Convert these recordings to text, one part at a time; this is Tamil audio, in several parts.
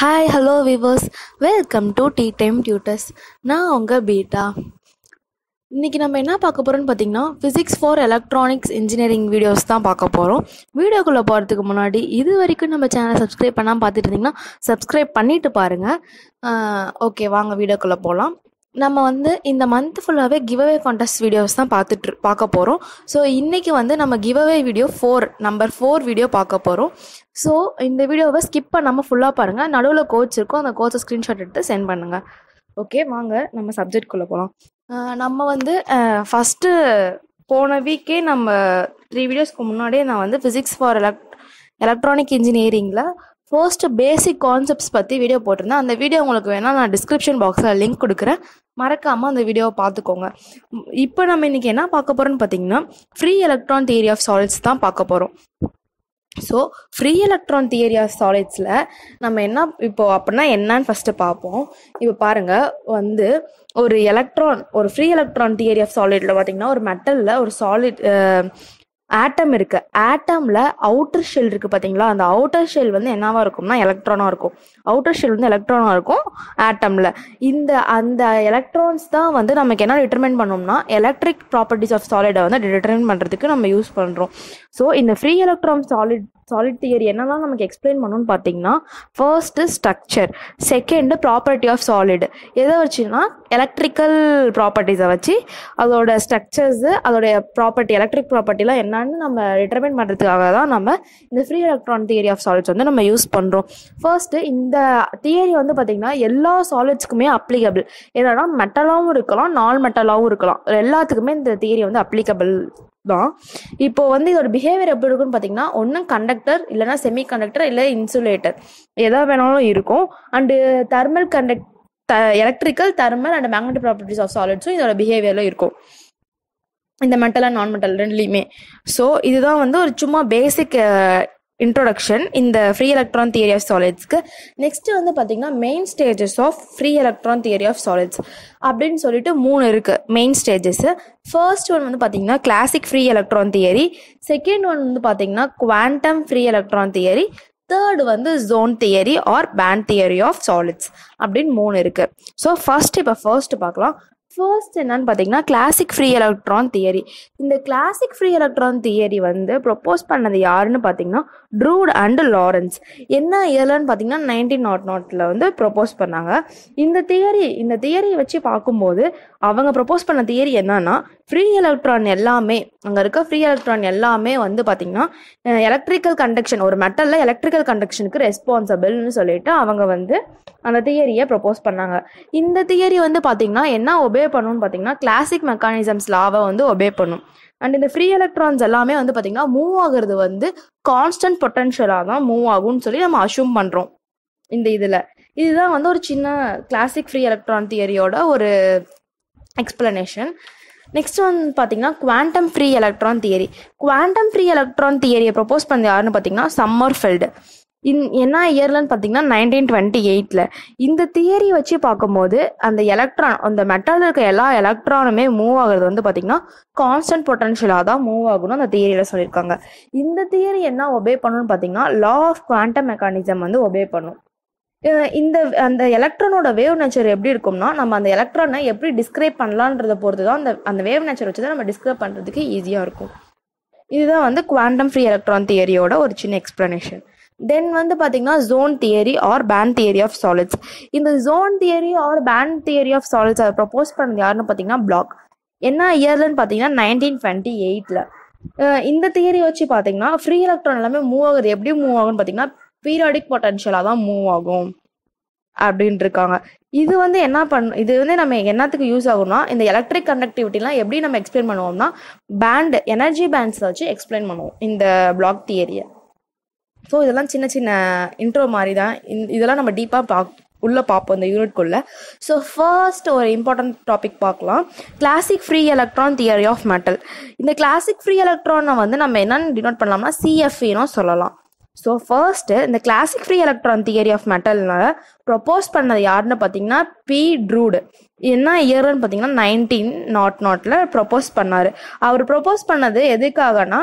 hi hello viewers welcome to tea time tutors நான் உங்கள் பீட்டா இன்றைக்கி நம்ம என்ன பார்க்க போகிறோம்னு பார்த்தீங்கன்னா physics for electronics engineering videos தான் பார்க்க போகிறோம் வீடியோக்குள்ளே போகிறதுக்கு முன்னாடி இது வரைக்கும் நம்ம சேனலை சப்ஸ்கிரைப் பண்ணாமல் பார்த்துட்டு இருந்தீங்கன்னா சப்ஸ்கிரைப் பண்ணிவிட்டு பாருங்கள் ஓகே வாங்க வீடியோக்குள்ளே போகலாம் நம்ம வந்து இந்த மந்த் ஃபுல்லாகவே கிவ்அவே கான்டெஸ்ட் வீடியோஸ் தான் பார்த்துட்டு பார்க்க போகிறோம் ஸோ இன்றைக்கி வந்து நம்ம giveaway video four number four video பார்க்க போகிறோம் ஸோ இந்த வீடியோவை ஸ்கிப் பண்ணாமல் ஃபுல்லாக பாருங்கள் நடுவில் கோச் இருக்கும் அந்த கோச்சை ஸ்க்ரீன்ஷாட் எடுத்து சென்ட் பண்ணுங்கள் ஓகே வாங்க நம்ம சப்ஜெக்ட்குள்ளே போகலாம் நம்ம வந்து ஃபஸ்ட்டு போன வீக்கே நம்ம த்ரீ வீடியோஸ்க்கு முன்னாடியே நான் வந்து ஃபிசிக்ஸ் ஃபார் எலக்ட் எலக்ட்ரானிக் இன்ஜினியரிங்கில் ஃபர்ஸ்ட் பேசிக் கான்செப்ட்ஸ் பற்றி வீடியோ போட்டிருந்தேன் அந்த வீடியோ உங்களுக்கு வேணால் நான் டிஸ்கிரிப்ஷன் பாக்ஸில் லிங்க் கொடுக்குறேன் மறக்காமல் அந்த வீடியோவை பார்த்துக்கோங்க இப்போ நம்ம இன்றைக்கி என்ன பார்க்க போகிறோம்னு பார்த்தீங்கன்னா free electron theory of solids தான் பார்க்க போகிறோம் so free electron theory of சாலிட்ஸில் நம்ம என்ன இப்போது அப்படின்னா என்னன்னு ஃபஸ்ட்டு பார்ப்போம் இப்போ பாருங்கள் வந்து ஒரு எலக்ட்ரான் ஒரு ஃப்ரீ எலக்ட்ரான் தியரி ஆஃப் சாலிடில் பார்த்தீங்கன்னா ஒரு மெட்டலில் ஒரு சாலிட் ஆட்டம் இருக்கு ஆட்டம்ல அவுட்டர் ஷெல் இருக்கு பாத்தீங்களா அந்த அவுட்டர் ஷெல் வந்து என்னவா இருக்கும்னா எலக்ட்ரானா இருக்கும் அவுட்டர் ஷெல் வந்து எலக்ட்ரானா இருக்கும் ஆட்டம்ல இந்த அந்த எலக்ட்ரான்ஸ் தான் வந்து நமக்கு என்ன டிட்டர்மின் பண்ணோம்னா எலக்ட்ரிக் ப்ராப்பர்ட்டிஸ் ஆஃப் சாலிடை வந்து டிட்டர்மின் பண்றதுக்கு நம்ம யூஸ் பண்றோம் ஸோ இந்த free electron solid solid theory என்னெல்லாம் நமக்கு எக்ஸ்பிளைன் பண்ணணும்னு பார்த்தீங்கன்னா first structure second property of solid எதை வச்சுன்னா எலக்ட்ரிக்கல் ப்ராப்பர்ட்டிஸை வச்சு அதோட ஸ்ட்ரக்சர்ஸு அதோடைய ப்ராப்பர்ட்டி எலக்ட்ரிக் ப்ராப்பர்ட்டிலாம் என்னன்னு நம்ம டிட்டர்மின் பண்ணுறதுக்காக தான் நம்ம இந்த free electron theory of solids வந்து நம்ம யூஸ் பண்ணுறோம் ஃபர்ஸ்ட்டு இந்த தியரி வந்து பார்த்திங்கன்னா எல்லா சாலிட்ஸ்க்குமே அப்ளிகபிள் என்னன்னா மெட்டலாகவும் இருக்கலாம் நால் மெட்டலாகவும் இருக்கலாம் எல்லாத்துக்குமே இந்த தியரி வந்து அப்ளிகபிள் தான் இப்போ வந்து இதோட பிஹேவியர் எப்படி இருக்குன்னு பார்த்தீங்கன்னா ஒன்றும் கண்டக்டர் இல்லைனா செமி கண்டக்டர் இல்லை இன்சுலேட்டர் எதா வேணாலும் இருக்கும் and thermal conduct electrical thermal and magnetic properties of சாலிட்ஸும் இதோட பிஹேவியரில் இருக்கும் இந்த மெட்டல் அண்ட் நான் மெட்டல் ரெண்டுலையுமே ஸோ இதுதான் வந்து ஒரு சும்மா பேசிக் இன்ட்ரோடக்ஷன் இந்த ஃப்ரீ எலக்ட்ரான் தியரி ஆஃப் சாலிட்ஸ்க்கு நெக்ஸ்ட் வந்து பார்த்தீங்கன்னா main stages of free electron theory of solids அப்படின்னு சொல்லிட்டு மூணு இருக்கு மெயின் ஸ்டேஜஸ் ஃபர்ஸ்ட் ஒன் வந்து பார்த்தீங்கன்னா classic free electron theory second one வந்து பார்த்தீங்கன்னா quantum free electron theory third வந்து zone theory or band theory of solids அப்படின்னு மூணு இருக்கு ஸோ ஃபர்ஸ்ட் இப்போ ஃபர்ஸ்ட் பார்க்கலாம் ஃபர்ஸ்ட் என்னன்னு பார்த்தீங்கன்னா கிளாசிக் ஃப்ரீ எலக்ட்ரான் தியரி இந்த கிளாசிக் ஃப்ரீ எலக்ட்ரான் தியரி வந்து ப்ரொப்போஸ் பண்ணது யாருன்னு பார்த்தீங்கன்னா ட்ரூட் அண்ட் லாரன்ஸ் என்ன இயர்லன்னு பார்த்தீங்கன்னா நைன்டீன் நாட் oh நாட்டில் oh வந்து ப்ரொப்போஸ் பண்ணாங்க இந்த தியரி இந்த தியரியை வச்சு பார்க்கும்போது அவங்க ப்ரொப்போஸ் பண்ண தியரி என்னன்னா ஃப்ரீ எலக்ட்ரான் எல்லாமே அங்கே இருக்க ஃப்ரீ எலக்ட்ரான் எல்லாமே வந்து பார்த்தீங்கன்னா எலக்ட்ரிக்கல் கண்டக்ஷன் ஒரு மெட்டலில் எலக்ட்ரிக்கல் கண்டக்ஷனுக்கு ரெஸ்பான்சிபிள்னு சொல்லிட்டு அவங்க வந்து அந்த தியரியை ப்ரொப்போஸ் பண்ணாங்க இந்த தியரி வந்து பார்த்திங்கன்னா என்ன ஒபே பண்ணணும்னு பார்த்தீங்கன்னா கிளாசிக் மெக்கானிசம்ஸ் லாவை வந்து ஒபே பண்ணும் அண்ட் இந்த ஃப்ரீ எலக்ட்ரான்ஸ் எல்லாமே வந்து பார்த்தீங்கன்னா மூவ் ஆகுறது வந்து கான்ஸ்டன்ட் பொட்டன்ஷியலாக தான் மூவ் ஆகும்னு சொல்லி நம்ம அசூம் பண்ணுறோம் இந்த இதில் இதுதான் வந்து ஒரு சின்ன கிளாசிக் ஃப்ரீ எலக்ட்ரான் தியரியோட ஒரு எக்ஸ்பிளனேஷன் நெக்ஸ்ட் வந்து பார்த்தீங்கன்னா quantum free electron theory quantum free electron தியரியை ப்ரொப்போஸ் பண்ண யாருன்னு பார்த்தீங்கன்னா சம்மர் ஃபெல்டு இன் என்ன இயர்லன்னு பார்த்தீங்கன்னா நைன்டீன் டுவெண்ட்டி எயிட்டில் இந்த தியரி வச்சு பார்க்கும்போது அந்த எலக்ட்ரான் அந்த மெட்டலில் இருக்க எல்லா எலக்ட்ரானுமே மூவ் ஆகுறது வந்து பார்த்தீங்கன்னா கான்ஸ்டன்ட் பொட்டன்ஷியலாக தான் மூவ் ஆகணும்னு அந்த தியரியில் சொல்லியிருக்காங்க இந்த தியரி என்ன ஒபே பண்ணணும்னு பார்த்தீங்கன்னா லா ஆஃப் குவாண்டம் மெக்கானிசம் வந்து ஒபே பண்ணும் இந்த அந்த எலக்ட்ரானோட வேவ் நேச்சர் எப்படி இருக்கும்னா நம்ம அந்த எலக்ட்ரானை எப்படி டிஸ்கிரைப் பண்ணலான்றத பொறுத்து தான் அந்த அந்த வேவ் நேச்சர் வச்சு தான் நம்ம டிஸ்கிரைப் பண்ணுறதுக்கு ஈஸியாக இருக்கும் இதுதான் வந்து குவாண்டம் ஃப்ரீ எலக்ட்ரான் தியரியோட ஒரு சின்ன எக்ஸ்ப்ளனேஷன் தென் வந்து பார்த்தீங்கன்னா zone theory or band theory of solids இந்த zone theory or band theory of solids அதை ப்ரப்போஸ் பண்ணது யாருன்னு பார்த்தீங்கன்னா பிளாக் என்ன இயர்லன்னு பார்த்தீங்கன்னா நைன்டீன் டுவெண்ட்டி எயிட்டில் இந்த தியரி வச்சு பார்த்தீங்கன்னா ஃப்ரீ எலக்ட்ரான் எல்லாமே மூவ் ஆகுது எப்படி மூவ் ஆகும்னு பார்த்தீங்கன்னா பீரியாடிக் பொட்டன்ஷியலாக தான் மூவ் ஆகும் அப்படின்ட்டு இருக்காங்க இது வந்து என்ன பண்ண இது வந்து நம்ம என்னத்துக்கு யூஸ் ஆகும்னா இந்த எலக்ட்ரிக் கண்டக்டிவிட்டிலாம் எப்படி நம்ம எக்ஸ்பிளைன் பண்ணுவோம்னா பேண்ட் எனர்ஜி பேண்ட்ஸை வச்சு எக்ஸ்பிளைன் பண்ணுவோம் இந்த பிளாக் தியரியை ஸோ இதெல்லாம் சின்ன சின்ன இன்ட்ரோ மாதிரி தான் இதெல்லாம் நம்ம டீப்பாக பா உள்ளே பார்ப்போம் இந்த யூனிட்குள்ளே ஸோ ஃபர்ஸ்ட் ஒரு இம்பார்ட்டன்ட் டாபிக் பார்க்கலாம் classic free electron theory of metal இந்த கிளாசிக் ஃப்ரீ எலக்ட்ரானை வந்து நம்ம என்னென்னு டினோட் பண்ணலாம்னா சிஎஃப்இனும் சொல்லலாம் ஸோ ஃபர்ஸ்ட்டு இந்த classic free electron theory of மெட்டல்னால ப்ரொப்போஸ் பண்ணது யாருன்னு பார்த்தீங்கன்னா பி ட்ரூடு என்ன இயர்னு பார்த்தீங்கன்னா நைன்டீன் நாட் நாட்டில் ப்ரொப்போஸ் பண்ணார் அவர் ப்ரொப்போஸ் பண்ணது எதுக்காகனா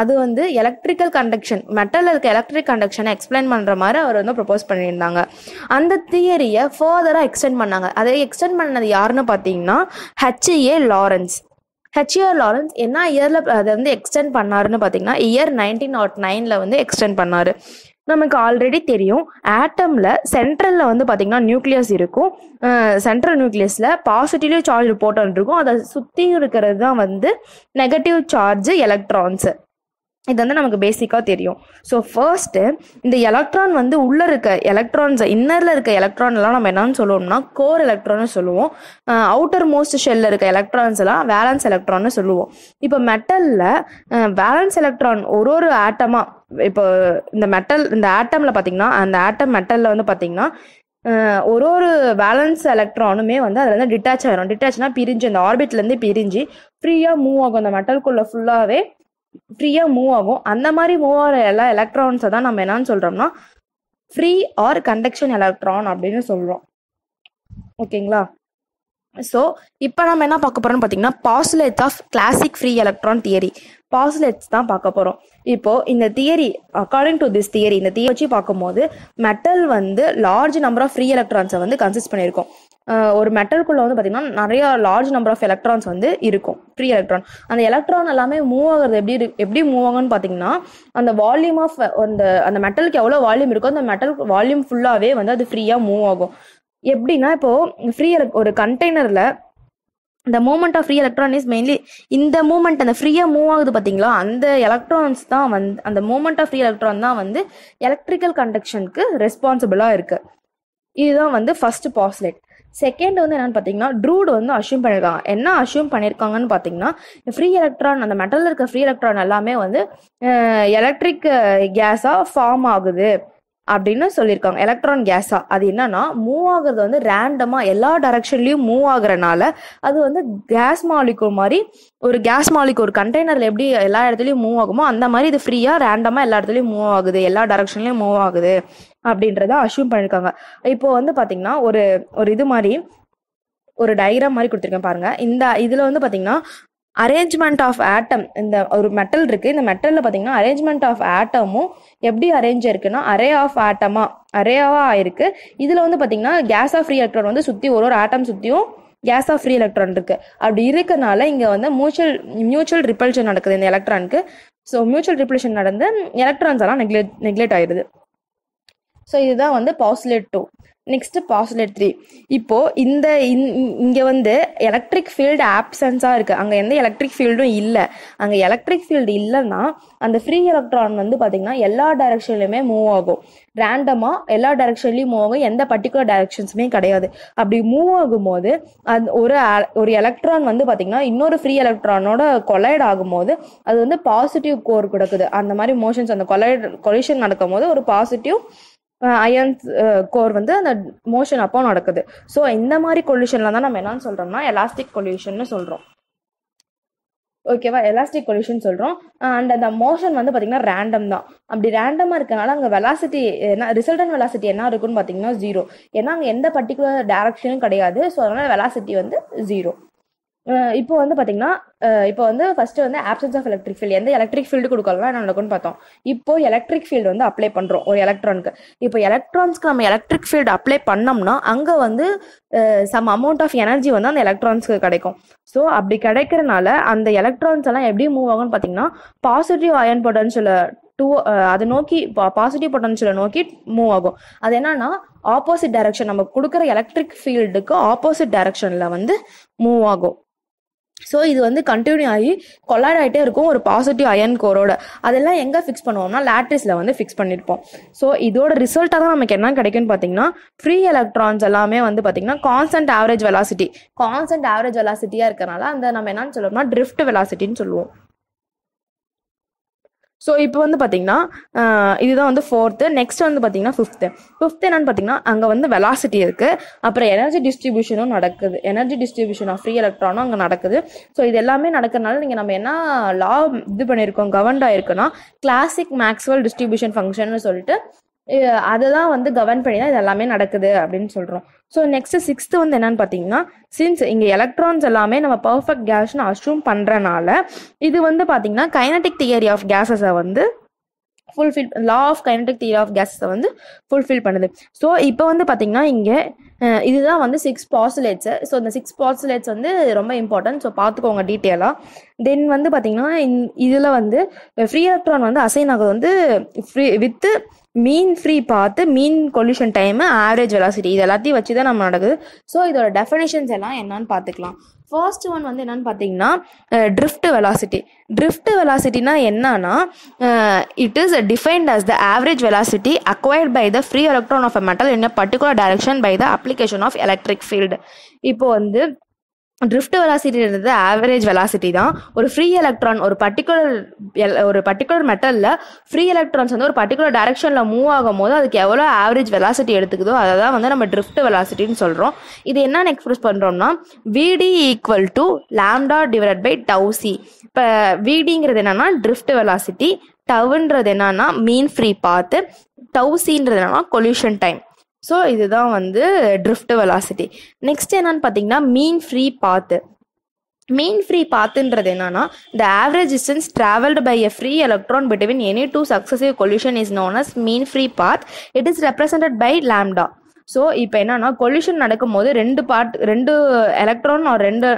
அது வந்து எலக்ட்ரிக்கல் கண்டக்ஷன் மெட்டலில் இருக்க எலக்ட்ரிக் கண்டக்ஷனை எக்ஸ்பிளைன் பண்ணுற மாதிரி அவர் வந்து ப்ரொப்போஸ் பண்ணியிருந்தாங்க அந்த தியரியை ஃபர்தராக எக்ஸ்டெண்ட் பண்ணாங்க அதை எக்ஸ்டெண்ட் பண்ணது யாருன்னு பார்த்தீங்கன்னா ஹெச்ஏ லாரன்ஸ் ஹெச்ஏஆர் லாரன்ஸ் என்ன இயரில் அதை வந்து எக்ஸ்டெண்ட் பண்ணாருன்னு பார்த்தீங்கன்னா இயர் நைன்டீன் நாட் நைனில் வந்து எக்ஸ்டெண்ட் பண்ணார் நமக்கு ஆல்ரெடி தெரியும் ஆட்டமில் சென்ட்ரலில் வந்து பார்த்திங்கன்னா நியூக்ளியஸ் இருக்கும் சென்ட்ரல் நியூக்ளியஸில் பாசிட்டிவ்லேயும் சார்ஜ் போட்டோன் இருக்கும் அதை சுற்றியும் இருக்கிறது தான் வந்து நெகட்டிவ் சார்ஜ் எலக்ட்ரான்ஸு இது வந்து நமக்கு பேசிக்காக தெரியும் ஸோ ஃபர்ஸ்ட்டு இந்த எலக்ட்ரான் வந்து உள்ளே இருக்க எலக்ட்ரான்ஸ் இன்னரில் இருக்க எலக்ட்ரான்லாம் நம்ம என்னன்னு சொல்லுவோம்னா கோர் எலக்ட்ரான்னு சொல்லுவோம் அவுட்டர் மோஸ்ட் ஷெல்லில் இருக்க எலக்ட்ரான்ஸ் எல்லாம் வேலன்ஸ் எலக்ட்ரான்னு சொல்லுவோம் இப்போ மெட்டலில் வேலன்ஸ் எலக்ட்ரான் ஒரு ஒரு ஆட்டமாக இப்போ இந்த மெட்டல் இந்த ஆட்டமில் பார்த்தீங்கன்னா அந்த ஆட்டம் மெட்டலில் வந்து பார்த்தீங்கன்னா ஒரு ஒரு பேலன்ஸ் எலக்ட்ரானுமே வந்து அதில் வந்து டிட்டாச் ஆகிடும் டிட்டாச்னா பிரிஞ்சு அந்த ஆர்பிட்லேருந்து பிரிஞ்சு ஃப்ரீயாக மூவ் ஆகும் அந்த மெட்டல்குள்ளே ஃபுல்லாகவே ஃப்ரீயாக மூவ் ஆகும் அந்த மாதிரி மூவ் ஆகிற எல்லா எலக்ட்ரான்ஸை தான் நம்ம என்னன்னு சொல்கிறோம்னா ஃப்ரீ ஆர் கண்டக்ஷன் எலக்ட்ரான் அப்படின்னு சொல்கிறோம் ஓகேங்களா ஸோ இப்போ நம்ம என்ன பார்க்க போகிறோம்னு பார்த்தீங்கன்னா postulates of classic free electron theory postulates தான் பார்க்க போகிறோம் இப்போது இந்த தியரி அக்கார்டிங் டு திஸ் தியரி இந்த தியரி வச்சு பார்க்கும்போது மெட்டல் வந்து லார்ஜ் நம்பர் ஆஃப் ஃப்ரீ எலக்ட்ரான்ஸை வந்து கன்சிஸ்ட் பண்ணியிருக்கோம் ஒரு மெட்டலுக்குள்ள வந்து பார்த்தீங்கன்னா நிறைய லார்ஜ் நம்பர் ஆஃப் எலக்ட்ரான்ஸ் வந்து இருக்கும் ஃப்ரீ எலக்ட்ரான் அந்த எலக்ட்ரான் எல்லாமே மூவ் ஆகுறது எப்படி எப்படி மூவ் ஆகுன்னு பார்த்தீங்கன்னா அந்த வால்யூம் ஆஃப் அந்த அந்த மெட்டலுக்கு எவ்வளோ வால்யூம் இருக்கோ அந்த மெட்டல் வால்யூம் ஃபுல்லாகவே வந்து அது ஃப்ரீயாக மூவ் ஆகும் எப்படின்னா இப்போது ஃப்ரீ ஒரு கண்டெய்னரில் இந்த movement of free electron is mainly இந்த மூமெண்ட் அந்த ஃப்ரீயாக மூவ் ஆகுது பார்த்தீங்களா அந்த எலக்ட்ரான்ஸ் தான் வந்து அந்த மூமெண்ட் ஆஃப் ஃப்ரீ எலக்ட்ரான் தான் வந்து எலக்ட்ரிக்கல் கண்டக்ஷனுக்கு ரெஸ்பான்சிபிளாக இருக்குது இதுதான் வந்து ஃபர்ஸ்ட் பாஸ்லேட் செகண்ட் வந்து என்னன்னு பார்த்தீங்கன்னா ட்ரூட் வந்து அசியூம் பண்ணியிருக்காங்க என்ன அசியூம் பண்ணியிருக்காங்கன்னு பார்த்தீங்கன்னா ஃப்ரீ எலக்ட்ரான் அந்த மெட்டலில் இருக்க ஃப்ரீ எலக்ட்ரான் எல்லாமே வந்து எலக்ட்ரிக் கேஸாக ஃபார்ம் ஆகுது அப்படின்னு சொல்லியிருக்காங்க எலக்ட்ரான் கேஸா அது என்னன்னா மூவ் ஆகுறது வந்து ரேண்டமா எல்லா டைரக்ஷன்லயும் மூவ் ஆகுறனால அது வந்து கேஸ் மாலிகூல் மாதிரி ஒரு கேஸ் மாலிக்கு ஒரு கண்டெய்னர்ல எப்படி எல்லா இடத்துலயும் மூவ் ஆகுமோ அந்த மாதிரி இது ஃப்ரீயா ரேண்டமா எல்லா இடத்துலயும் மூவ் ஆகுது எல்லா டைரக்ஷன்லயும் மூவ் ஆகுது அப்படின்றத அஷ்யூம் பண்ணிருக்காங்க இப்போ வந்து பாத்தீங்கன்னா ஒரு ஒரு இது மாதிரி ஒரு டயக்ராம் மாதிரி கொடுத்துருக்கேன் பாருங்க இந்த இதுல வந்து பாத்தீங்கன்னா அரேஞ்ச்மெண்ட் ஆஃப் ஆட்டம் இந்த ஒரு மெட்டல் இருக்குது இந்த மெட்டலில் பார்த்தீங்கன்னா அரேஞ்ச்மெண்ட் ஆஃப் ஆட்டமும் எப்படி அரேஞ்ச் இருக்குன்னா அரே ஆஃப் ஆட்டமா அரேவாக ஆயிருக்கு இதில் வந்து பார்த்தீங்கன்னா கேஸ் ஆஃப் ஃப்ரீ எலக்ட்ரான் வந்து சுற்றி ஒரு ஒரு ஆட்டம் சுற்றியும் கேஸ் ஆஃப் ஃப்ரீ எலக்ட்ரான் இருக்குது அப்படி இருக்கனால இங்கே வந்து மியூச்சுவல் மியூச்சுவல் ரிப்பல்ஷன் நடக்குது இந்த எலக்ட்ரானுக்கு ஸோ மியூச்சுவல் ரிப்பல்ஷன் நடந்து எலக்ட்ரான்ஸ் எல்லாம் நெக்லெக்ட் நெக்லெக்ட் ஆயிடுது ஸோ இதுதான் வந்து postulate two next postulate three இப்போ இந்த இங்கே வந்து எலக்ட்ரிக் ஃபீல்டு ஆப்சன்ஸாக இருக்குது அங்கே எந்த எலக்ட்ரிக் ஃபீல்டும் இல்லை அங்கே எலக்ட்ரிக் ஃபீல்டு இல்லைன்னா அந்த ஃப்ரீ எலக்ட்ரான் வந்து பார்த்திங்கன்னா எல்லா டைரக்ஷன்லயுமே மூவ் ஆகும் ரேண்டமாக எல்லா டைரக்ஷன்லயும் மூவ் ஆகும் எந்த பர்டிகுலர் டைரக்ஷன்ஸுமே கிடையாது அப்படி மூவ் ஆகும்போது அது ஒரு ஒரு எலக்ட்ரான் வந்து பார்த்திங்கன்னா இன்னொரு ஃப்ரீ எலக்ட்ரானோட கொலைட் ஆகும்போது அது வந்து பாசிட்டிவ் கோர் கொடுக்குது அந்த மாதிரி மோஷன்ஸ் அந்த கொலைட் கொலிஷன் நடக்கும் போது ஒரு பாசிட்டிவ் அயன்ஸ் கோர் வந்து அந்த மோஷன் அப்போ நடக்குது ஸோ இந்த மாதிரி கொல்யூஷன்ல தான் நம்ம என்னன்னு சொல்றோம்னா எலாஸ்டிக் கொல்யூஷன் சொல்றோம் ஓகேவா எலாஸ்டிக் கொல்யூஷன் சொல்கிறோம் அண்ட் அந்த மோஷன் வந்து பார்த்திங்கன்னா ரேண்டம் தான் அப்படி ரேண்டமாக இருக்கனால அங்கே வெலாசிட்டி என்ன ரிசல்டன் வெலாசிட்டி என்ன இருக்குன்னு பார்த்தீங்கன்னா ஜீரோ ஏன்னா அங்கே எந்த பர்டிகுலர் டேரக்ஷனும் கிடையாது ஸோ அதனால் வெலாசிட்டி வந்து ஜீரோ இப்போ வந்து பாத்தீங்கன்னா இப்போ வந்து ஃபர்ஸ்ட் வந்து ஆப்சன்ஸ் ஆஃப் எலக்ட்ரிக் ஃபீல்டு எந்த எலக்ட்ரிக் ஃபீல்டு கொடுக்கலாம் என்ன நடக்கும்னு பார்த்தோம் இப்போ எலக்ட்ரிக் ஃபீல்டு வந்து அப்ளை பண்ணுறோம் ஒரு எலக்ட்ரானுக்கு இப்போ எலக்ட்ரான்ஸ்க்கு நம்ம எலக்ட்ரிக் ஃபீல்டு அப்ளை பண்ணோம்னா அங்கே வந்து சம் அமௌண்ட் ஆஃப் எனர்ஜி வந்து அந்த எலக்ட்ரான்ஸ்க்கு கிடைக்கும் ஸோ அப்படி கிடைக்கிறனால அந்த எலக்ட்ரான்ஸ் எல்லாம் எப்படி மூவ் ஆகும்னு பாத்தீங்கன்னா பாசிட்டிவ் அயன் பொட்டன்ஷியலை டூ அதை நோக்கி பாசிட்டிவ் பொட்டன்ஷியலை நோக்கி மூவ் ஆகும் அது என்னன்னா ஆப்போசிட் டைரக்ஷன் நம்ம கொடுக்குற எலக்ட்ரிக் ஃபீல்டுக்கு ஆப்போசிட் டைரக்ஷனில் வந்து மூவ் ஆகும் ஸோ இது வந்து கண்டினியூ ஆகி கொலாய்ட் ஆகிட்டே இருக்கும் ஒரு பாசிட்டிவ் அயன் கோரோட அதெல்லாம் எங்கே ஃபிக்ஸ் பண்ணுவோம்னா லேட்ரிஸில் வந்து ஃபிக்ஸ் பண்ணியிருப்போம் ஸோ இதோட ரிசல்ட்டாக தான் நமக்கு என்ன கிடைக்கும்னு பார்த்தீங்கன்னா ஃப்ரீ எலக்ட்ரான்ஸ் எல்லாமே வந்து பார்த்திங்கன்னா constant average velocity constant average வெலாசிட்டியாக இருக்கிறனால அந்த நம்ம என்னன்னு சொல்லுவோம்னா ட்ரிஃப்ட் வெலாசிட்டின்னு சொல்லுவோம் ஸோ இப்போ வந்து பார்த்தீங்கன்னா இதுதான் வந்து ஃபோர்த்து நெக்ஸ்ட் வந்து பார்த்தீங்கன்னா ஃபிஃப்த்து ஃபிஃப்த் என்னன்னு பார்த்தீங்கன்னா அங்கே வந்து வெலாசிட்டி இருக்குது அப்புறம் எனர்ஜி டிஸ்ட்ரிபியூஷனும் நடக்குது எனர்ஜி டிஸ்ட்ரிபியூஷன் ஆஃப் ஃப்ரீ எலக்ட்ரானும் அங்கே நடக்குது ஸோ இது எல்லாமே நடக்கிறனால நீங்கள் நம்ம என்ன லா இது பண்ணியிருக்கோம் கவர்ன்ட் இருக்குன்னா கிளாசிக் மேக்ஸுவல் டிஸ்ட்ரிபியூஷன் ஃபங்க்ஷன் சொல்லிட்டு அதெல்லாம் வந்து கவர்ன் பண்ணி தான் இது எல்லாமே நடக்குது அப்படின்னு சொல்கிறோம் ஸோ நெக்ஸ்ட் சிக்ஸ்த்து வந்து என்னன்னு பார்த்தீங்கன்னா சின்ஸ் இங்கே எலக்ட்ரான்ஸ் எல்லாமே நம்ம பர்ஃபெக்ட் கேஸ்னு அஸ்யூம் பண்ணுறனால இது வந்து பார்த்தீங்கன்னா கைனடிக் தியரி ஆஃப் கேஸஸை வந்து fulfil law of kinetic theory of கேஸஸை வந்து ஃபுல்ஃபில் பண்ணுது ஸோ இப்போ வந்து பார்த்தீங்கன்னா இங்கே இதுதான் வந்து சிக்ஸ் பாசுலேட்ஸு ஸோ இந்த சிக்ஸ் பாசுலேட்ஸ் வந்து ரொம்ப இம்பார்ட்டன்ட் ஸோ பார்த்துக்கோங்க டீட்டெயிலாக தென் வந்து பார்த்தீங்கன்னா இன் இதில் வந்து ஃப்ரீ எலக்ட்ரான் வந்து அசைன் ஆகுது வந்து free with mean free path mean collision time average velocity இது எல்லாத்தையும் வச்சு தான் நம்ம நடக்குது ஸோ இதோட டெஃபினேஷன்ஸ் எல்லாம் என்னன்னு பார்த்துக்கலாம் ஃபர்ஸ்ட் ஒன் வந்து என்னன்னு பார்த்தீங்கன்னா ட்ரிஃப்ட் வெலாசிட்டி ட்ரிஃப்ட் வெலாசிட்டினா என்னன்னா it is defined as the average velocity acquired by the free electron of a metal in a particular direction by the application of electric field இப்போ வந்து ட்ரிஃப்ட் வெலாசிட்டின்றது ஆவரேஜ் வெலாசிட்டி தான் ஒரு ஃப்ரீ எலக்ட்ரான் ஒரு பர்டிகுலர் ஒரு பர்டிகுலர் மெட்டலில் ஃப்ரீ எலக்ட்ரான்ஸ் வந்து ஒரு பர்டிகுலர் டைரக்ஷனில் மூவ் ஆகும் போது அதுக்கு எவ்வளோ ஆவரேஜ் வெலாசிட்டி எடுத்துக்குதோ அதை தான் வந்து நம்ம ட்ரிஃப்ட் வெலாசிட்டின்னு சொல்கிறோம் இது என்னன்னு எக்ஸ்பிரஸ் பண்ணுறோம்னா V D equal to lambda divide by tau c இப்போ விடிங்கிறது என்னன்னா ட்ரிஃப்ட் வெலாசிட்டி டவுன்றது என்னன்னா மீன் ஃப்ரீ பார்த்து டவுசின்றது என்னன்னா கொல்யூஷன் டைம் ஸோ இதுதான் வந்து ட்ரிஃப்ட் வெலாசிட்டி நெக்ஸ்ட் என்னன்னு பார்த்தீங்கன்னா மீன் ஃப்ரீ பாத்து மீன் ஃப்ரீ பாத்துன்றது என்னன்னா the average distance travelled by a free electron between any two successive collision is known as mean free path it is represent by lambda so இப்போ என்னன்னா கொலிஷன் நடக்கும்போது ரெண்டு பார்ட் ரெண்டு எலக்ட்ரான் ஆர் ரெண்டு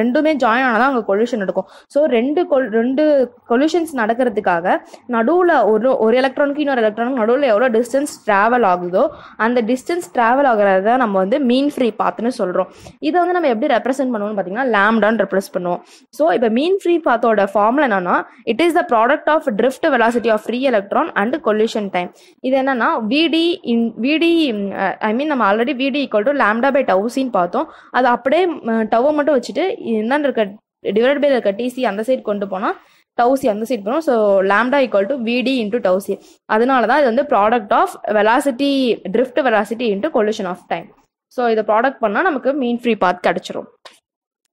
ரெண்டுமே ஜாயின் ஆனால் தான் அங்கே கொல்யூஷன் நடக்கும் ஸோ ரெண்டு கொல் ரெண்டு கொல்யூஷன்ஸ் நடக்கிறதுக்காக நடுவில் ஒரு ஒரு எலக்ட்ரானுக்கு இன்னொரு எலக்ட்ரானுக்கு நடுவில் எவ்வளோ டிஸ்டன்ஸ் ட்ராவல் ஆகுதோ அந்த டிஸ்டன்ஸ் ட்ராவல் ஆகிறத நம்ம வந்து மீன் ஃப்ரீ பாத்துன்னு சொல்கிறோம் இதை வந்து நம்ம எப்படி ரெப்ரசென்ட் பண்ணுவோம்னு பார்த்தீங்கன்னா லேம்டான்னு ரெப்ரஸ் பண்ணுவோம் ஸோ இப்போ மீன் ஃப்ரீ பாத்தோட ஃபார்மில் என்னன்னா it is the product of drift velocity of free electron and collision time இது என்னன்னா விடி இன் விடி ஐ ஐ மீன் நம்ம already V D equal to lambda by டவுசின்னு பார்த்தோம் அது அப்படியே டவை மட்டும் வச்சுட்டு என்னன்னு இருக்க டிவைட் பை இருக்க டிசி அந்த சைடு கொண்டு போனால் டவுசி அந்த சைட் போகணும் so lambda equal to V D into tau c அதனால தான் இது வந்து product of velocity drift velocity into collision of time so இதை ப்ராடக்ட் பண்ணால் நமக்கு மீன் ஃப்ரீ பாத் கிடச்சிரும்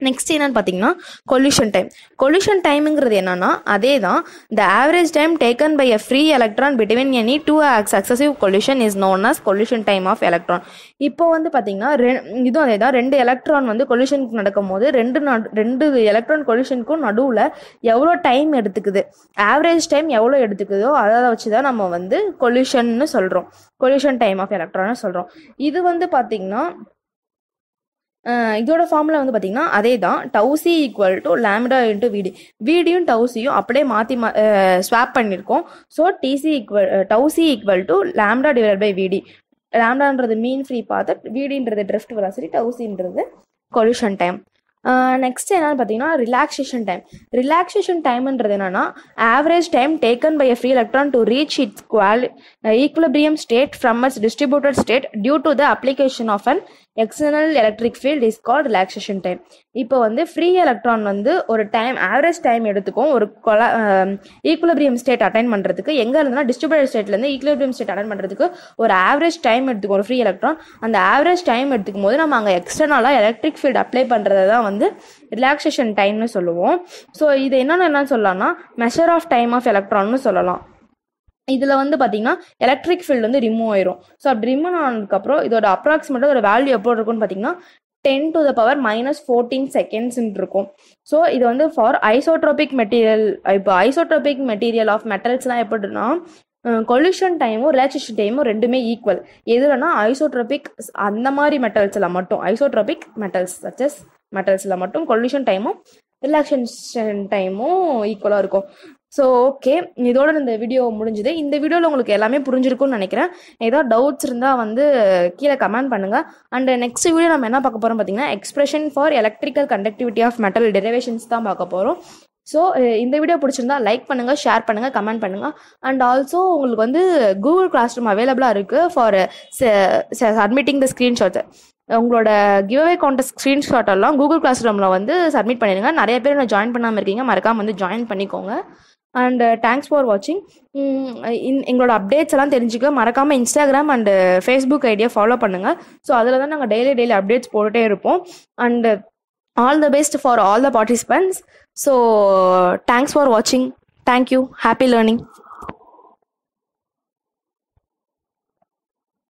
நெக்ஸ்ட் என்னன்னு பார்த்தீங்கன்னா கொல்யூஷன் டைம் கொல்யூஷன் டைமுங்கிறது என்னன்னா அதே தான் the average time taken by a free electron between any two ஆக்ஸ் successive collision is known as collision time of electron இப்போ வந்து பார்த்தீங்கன்னா ரெ இதுவும் அதே தான் ரெண்டு எலக்ட்ரான் வந்து கொல்யூஷனுக்கு நடக்கும்போது ரெண்டு ரெண்டு எலக்ட்ரான் கொல்யூஷனுக்கும் நடுவில் எவ்வளோ டைம் எடுத்துக்குது ஆவரேஜ் டைம் எவ்வளோ எடுத்துக்குதோ அதை வச்சு தான் நம்ம வந்து கொல்யூஷன் சொல்கிறோம் கொல்யூஷன் டைம் ஆஃப் எலக்ட்ரான்னு சொல்கிறோம் இது வந்து பார்த்தீங்கன்னா இதோட ஃபார்முலா வந்து பார்த்தீங்கன்னா அதே தான் tau c equal to lambda into V D விடியும் டவுசியும் அப்படியே மாற்றி மா ஸ்வாப் பண்ணியிருக்கோம் so T C equal tau c equal to lambda divide by V D லேம்டான்றது மீன் ஃப்ரீ பார்த்து விடின்றது ட்ரிஃப்ட் வராசரி டவுசின்றது கொல்யூஷன் டைம் நெக்ஸ்ட் என்னன்னு பார்த்தீங்கன்னா ரிலாக்ஸேஷன் டைம் ரிலாக்ஸேஷன் டைம்ன்றது என்னன்னா average time taken by a free electron to reach its குவாலி equilibrium state from as distributed state due to the application of an external electric field is call relaxation time இப்போ வந்து ஃப்ரீ எலக்ட்ரான் வந்து ஒரு டைம் ஆவரேஜ் டைம் எடுத்துக்கும் ஒரு கொலா ஈக்குலபிரியம் ஸ்டேட் அட்டைன் பண்ணுறதுக்கு எங்கே இருந்தாலும் டிஸ்ட்ரிபியூட் ஸ்டேட்லேருந்து ஈக்குலபிரியம் ஸ்டேட் அட்டைன் பண்ணுறதுக்கு ஒரு ஆவரேஜ் டைம் எடுத்துக்கும் ஒரு ஃப்ரீ எலக்ட்ரான் அந்த ஆவரேஜ் டைம் எடுத்துக்கும் போது நம்ம அங்கே எக்ஸ்டர்னலாக எலக்ட்ரிக் ஃபீல்டு அப்ளை பண்ணுறதான் தான் வந்து ரிலாக்ஸேஷன் டைம்னு சொல்லுவோம் ஸோ இது என்னென்னு என்னன்னு சொல்லலாம்னா மெஷர் ஆஃப் டைம் ஆஃப் எலக்ட்ரான்னு சொல்லலாம் இதில் வந்து பார்த்தீங்கன்னா எலக்ட்ரிக் ஃபீல்டு வந்து ரிமூவ் ஆயிரும் ஸோ அப்படி ரிமூவ் ஆனதுக்கப்புறம் இதோட அப்ராக்சிமேட்டாக ஒரு வேல்யூ எப்போ இருக்கும்னு பார்த்தீங்கன்னா ten to the power minus fourteen செகண்ட்ஸ்ன்னு இருக்கும் ஸோ இது வந்து ஃபார் ஐசோட்ரோபிக் மெட்டீரியல் இப்போ ஐசோட்ராபிக் மெட்டீரியல் ஆஃப் மெட்டல்ஸ்லாம் எப்படின்னா கொல்யூஷன் டைமும் ரிலாக்ஸேஷன் டைமும் ரெண்டுமே ஈக்குவல் எதுலன்னா ஐசோட்ராபிக் அந்த மாதிரி மெட்டல்ஸில் மட்டும் ஐசோட்ரோபிக் மெட்டல்ஸ் சச்சஸ் மெட்டல்ஸில் மட்டும் கொல்யூஷன் டைமும் ரிலாக்ஸேஷன் டைமும் ஈக்குவலாக இருக்கும் ஸோ ஓகே இதோட இந்த வீடியோ முடிஞ்சுது இந்த வீடியோவில் உங்களுக்கு எல்லாமே புரிஞ்சிருக்கும்னு நினைக்கிறேன் ஏதாவது டவுட்ஸ் இருந்தால் வந்து கீழே கமெண்ட் பண்ணுங்கள் அண்ட் நெக்ஸ்ட் வீடியோ நம்ம என்ன பார்க்க போகிறோம் பார்த்தீங்கன்னா expression for electrical conductivity of metal derivations தான் பார்க்க போகிறோம் ஸோ இந்த வீடியோ பிடிச்சிருந்தா லைக் பண்ணுங்கள் ஷேர் பண்ணுங்கள் கமெண்ட் பண்ணுங்கள் அண்ட் ஆல்சோ உங்களுக்கு வந்து கூகுள் கிளாஸ் ரூம் அவைலபிளாக இருக்குது ஃபார் சப்மிட்டிங் த ஸ்க்ரீன்ஷாட்ஸை உங்களோட கிவ்அவே கவுண்டர் ஸ்க்ரீன்ஷாட் எல்லாம் கூகுள் கிளாஸ் ரூமில் வந்து சப்மிட் பண்ணிடுங்க நிறைய பேர் நான் ஜாயின் பண்ணாமல் இருக்கீங்க மறக்காமல் வந்து ஜாயின் பண்ணிக்கோங்க அண்ட் தேங்க்ஸ் ஃபார் வாட்சிங் இன் எங்களோட அப்டேட்ஸ் எல்லாம் தெரிஞ்சுக்க மறக்காமல் இன்ஸ்டாகிராம் அண்டு ஃபேஸ்புக் ஐடியா ஃபாலோ பண்ணுங்கள் ஸோ அதில் தான் நாங்கள் டெய்லி டெய்லி அப்டேட்ஸ் போட்டுகிட்டே இருப்போம் and all the best for all the participants so thanks for வாட்சிங் தேங்க்யூ ஹாப்பி லேர்னிங்